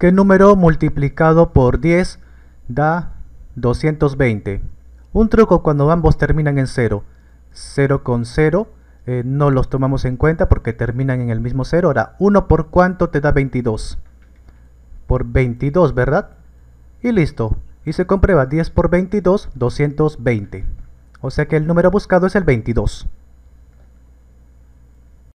¿Qué número multiplicado por 10 da 220? Un truco cuando ambos terminan en 0. 0 con 0 eh, no los tomamos en cuenta porque terminan en el mismo 0. Ahora, 1 por cuánto te da 22? Por 22, ¿verdad? Y listo. Y se comprueba 10 por 22, 220. O sea que el número buscado es el 22.